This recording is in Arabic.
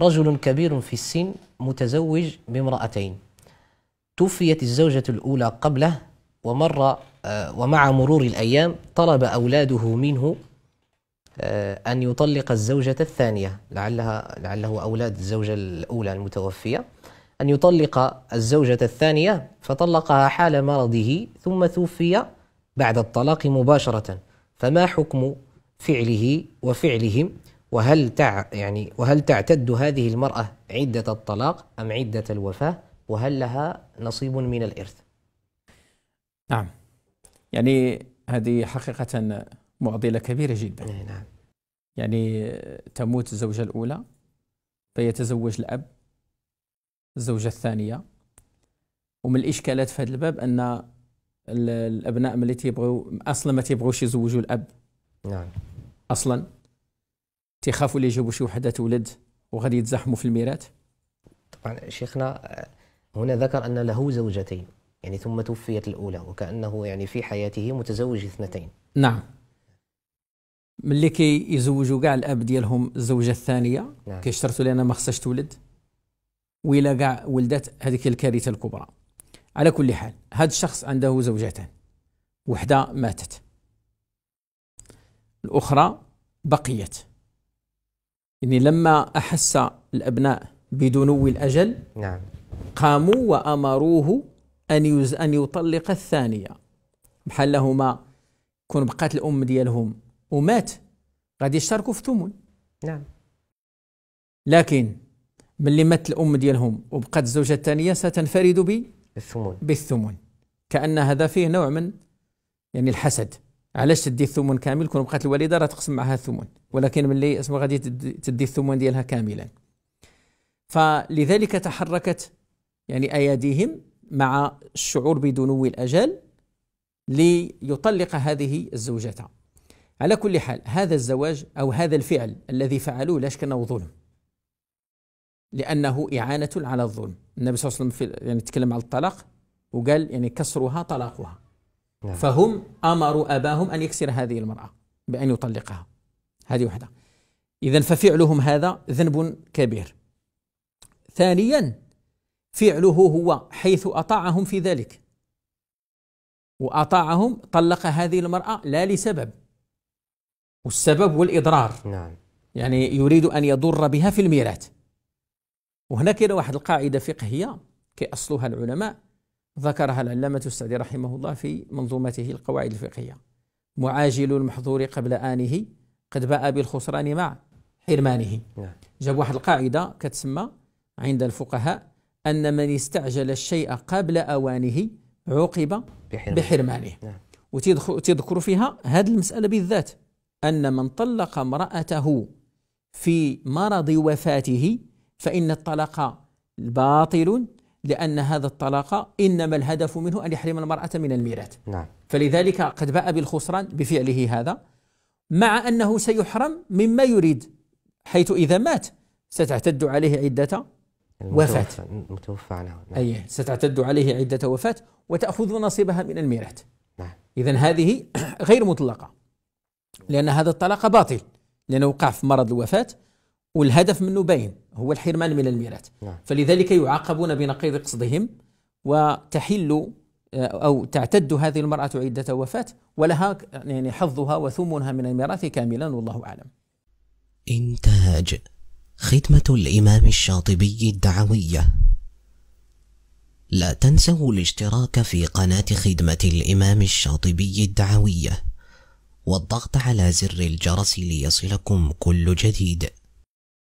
رجل كبير في السن متزوج بامرأتين توفيت الزوجة الأولى قبله ومر آه، ومع مرور الأيام طلب أولاده منه آه، أن يطلق الزوجة الثانية لعلها لعله أولاد الزوجة الأولى المتوفية أن يطلق الزوجة الثانية فطلقها حال مرضه ثم توفي بعد الطلاق مباشرة فما حكم فعله وفعلهم وهل تع يعني وهل تعتد هذه المرأة عدة الطلاق أم عدة الوفاة وهل لها نصيب من الإرث نعم يعني هذه حقيقة معضلة كبيرة جدا إيه، نعم يعني تموت الزوجة الأولى فيتزوج الأب الزوجة الثانية ومن الإشكالات في هذا الباب أن الأبناء ملي تيبغيو أصلا ما تيبغوش يزوجوا الأب نعم أصلا تيخافوا اللي يجيبوا شي وحده تولد وغادي يتزاحموا في الميراث طبعا شيخنا آه، هنا ذكر أن له زوجتين يعني ثم توفيت الأولى وكأنه يعني في حياته متزوج اثنتين نعم ملي كيزوجوا كاع الاب ديالهم الزوجه الثانيه نعم. كيشترطوا لان ما خصهاش تولد ويلا كاع ولدات هذيك الكارثه الكبرى على كل حال هذا الشخص عنده زوجتان وحده ماتت الاخرى بقيت يعني لما أحس الأبناء بدنو الأجل نعم قاموا وأمروه أن يز أن يطلق الثانية بحال لهما كون بقات الأم ديالهم ومات غادي يشتركوا في الثمن نعم لكن ملي مات الأم ديالهم وبقات الزوجة الثانية ستنفرد بالثمن بالثمن كأن هذا فيه نوع من يعني الحسد علاش تدي الثمن كامل كون بقات الوالده راه تقسم معها الثمن ولكن ملي اسمو غادي تدي الثمن ديالها كاملا فلذلك تحركت يعني اياديهم مع الشعور بدنو الاجل ليطلق هذه الزوجة على كل حال هذا الزواج أو هذا الفعل الذي فعلوه لا شك أنه ظلم لأنه إعانة على الظلم النبي صلى الله عليه وسلم يعني تكلم على الطلاق وقال يعني كسرها طلاقها نعم. فهم امروا اباهم ان يكسر هذه المراه بان يطلقها هذه وحده اذا ففعلهم هذا ذنب كبير ثانيا فعله هو حيث اطاعهم في ذلك واطاعهم طلق هذه المراه لا لسبب والسبب والاضرار نعم يعني يريد ان يضر بها في الميراث وهنا كاينه واحد القاعده فقهيه كيأصلوها العلماء ذكرها العلامة السعدي رحمه الله في منظومته القواعد الفقهية معاجل المحظور قبل آنه قد باء بالخسران مع حرمانه نعم. جاب واحد القاعدة كتسمى عند الفقهاء أن من استعجل الشيء قبل أوانه عوقب بحرمانه نعم. وتذكر فيها هذه المسألة بالذات أن من طلق امرأته في مرض وفاته فإن الطلاق باطل لأن هذا الطلاق إنما الهدف منه أن يحرم المرأة من الميراث نعم. فلذلك قد باء بالخسران بفعله هذا مع أنه سيحرم مما يريد حيث إذا مات ستعتد عليه عدة وفاة متوفى عنه نعم. أي ستعتد عليه عدة وفاة وتأخذ نصيبها من الميراث نعم. إذا هذه غير مطلقة لأن هذا الطلاق باطل لأنه وقع في مرض الوفاة والهدف منه باين هو الحرمان من الميراث نعم. فلذلك يعاقبون بنقيض قصدهم وتحل آه، أو تعتد هذه المرأة عدة وفاة ولها يعني حظها وثمنها من الميراث كاملا والله أعلم إنتاج خدمة الإمام الشاطبي الدعوية لا تنسوا الاشتراك في قناة خدمة الإمام الشاطبي الدعوية والضغط على زر الجرس ليصلكم كل جديد